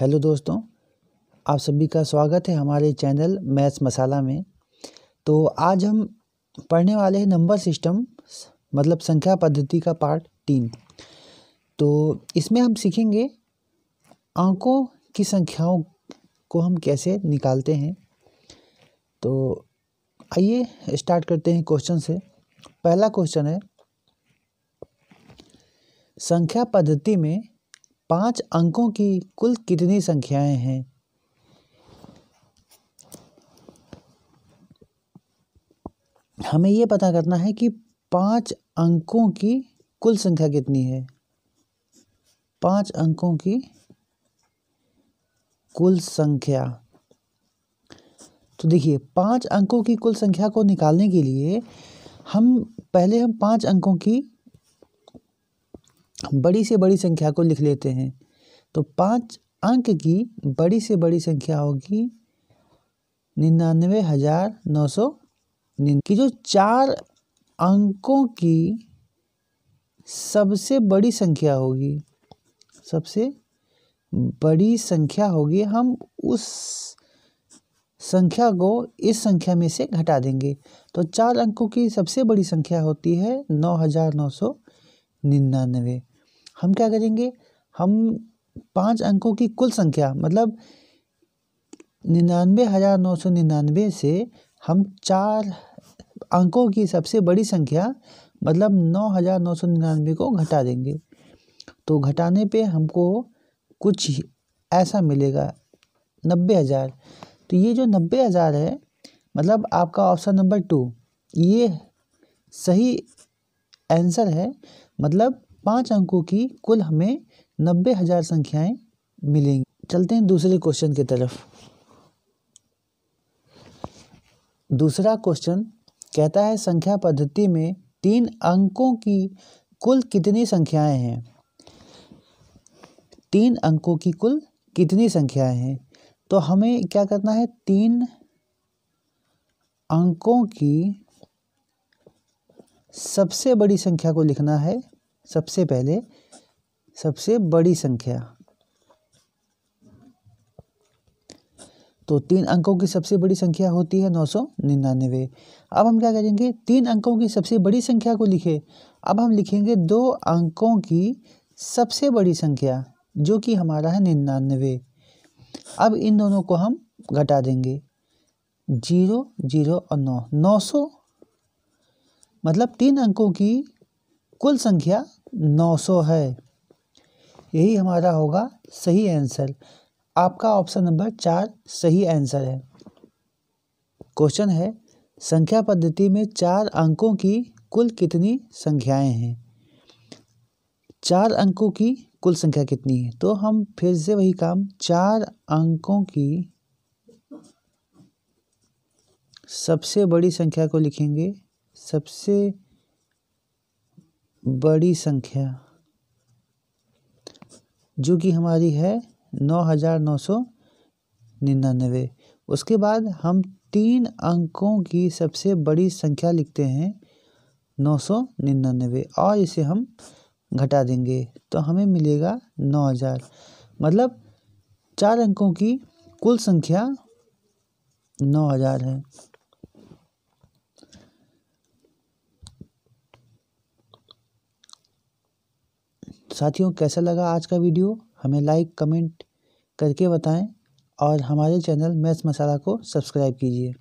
hello दोस्तों आप सभी का स्वागत है हमारे चैनल मैथ्स मसाला में तो आज हम पढ़ने वाले हैं नंबर सिस्टम मतलब संख्या पद्धति का पार्ट तीन तो इसमें हम सीखेंगे अंकों की संख्याओं को हम कैसे निकालते हैं तो आइए स्टार्ट करते हैं क्वेश्चन से पहला क्वेश्चन है संख्या पद्धति में पांच अंकों की कुल कितनी संख्याएं हैं हमें यह पता करना है कि पांच अंकों की कुल संख्या कितनी है पांच अंकों की कुल संख्या तो देखिए पांच अंकों की कुल संख्या को निकालने के लिए हम पहले हम पांच अंकों की बड़ी से बड़ी संख्या को लिख लेते हैं तो पाँच अंक की बड़ी से बड़ी संख्या होगी निन्यानवे हज़ार नौ सौ की जो चार अंकों की सबसे बड़ी संख्या होगी सबसे बड़ी संख्या होगी हम उस संख्या को इस संख्या में से घटा देंगे तो चार अंकों की सबसे बड़ी संख्या होती है नौ हज़ार नौ सौ निन्यानवे हम क्या करेंगे हम पाँच अंकों की कुल संख्या मतलब निन्यानवे हज़ार नौ सौ निन्यानवे से हम चार अंकों की सबसे बड़ी संख्या मतलब नौ हज़ार नौ सौ निन्यानवे को घटा देंगे तो घटाने पे हमको कुछ ऐसा मिलेगा नब्बे हज़ार तो ये जो नब्बे हज़ार है मतलब आपका ऑप्शन नंबर टू ये सही आंसर है मतलब पाँच अंकों की कुल हमें नब्बे हज़ार संख्याएं मिलेंगी चलते हैं दूसरे क्वेश्चन की तरफ दूसरा क्वेश्चन कहता है संख्या पद्धति में तीन अंकों की कुल कितनी संख्याएं हैं तीन अंकों की कुल कितनी संख्याएं हैं तो हमें क्या करना है तीन अंकों की सबसे बड़ी संख्या को लिखना है सबसे पहले सबसे बड़ी संख्या तो तीन अंकों की सबसे बड़ी संख्या होती है नौ सौ निन्यानवे अब हम क्या करेंगे तीन अंकों की सबसे बड़ी संख्या को लिखे अब हम लिखेंगे दो अंकों की सबसे बड़ी संख्या जो कि हमारा है निन्यानवे अब इन दोनों को हम घटा देंगे जीरो जीरो और नौ नौ सौ मतलब तीन अंकों की कुल संख्या 900 है यही हमारा होगा सही आंसर आपका ऑप्शन नंबर चार सही आंसर है क्वेश्चन है संख्या पद्धति में चार अंकों की कुल कितनी संख्याएं हैं चार अंकों की कुल संख्या कितनी है तो हम फिर से वही काम चार अंकों की सबसे बड़ी संख्या को लिखेंगे सबसे बड़ी संख्या जो कि हमारी है नौ हज़ार नौ सौ निन्यानवे उसके बाद हम तीन अंकों की सबसे बड़ी संख्या लिखते हैं नौ सौ निन्यानवे और इसे हम घटा देंगे तो हमें मिलेगा नौ हज़ार मतलब चार अंकों की कुल संख्या नौ हज़ार है साथियों कैसा लगा आज का वीडियो हमें लाइक कमेंट करके बताएं और हमारे चैनल मैथ मसाला को सब्सक्राइब कीजिए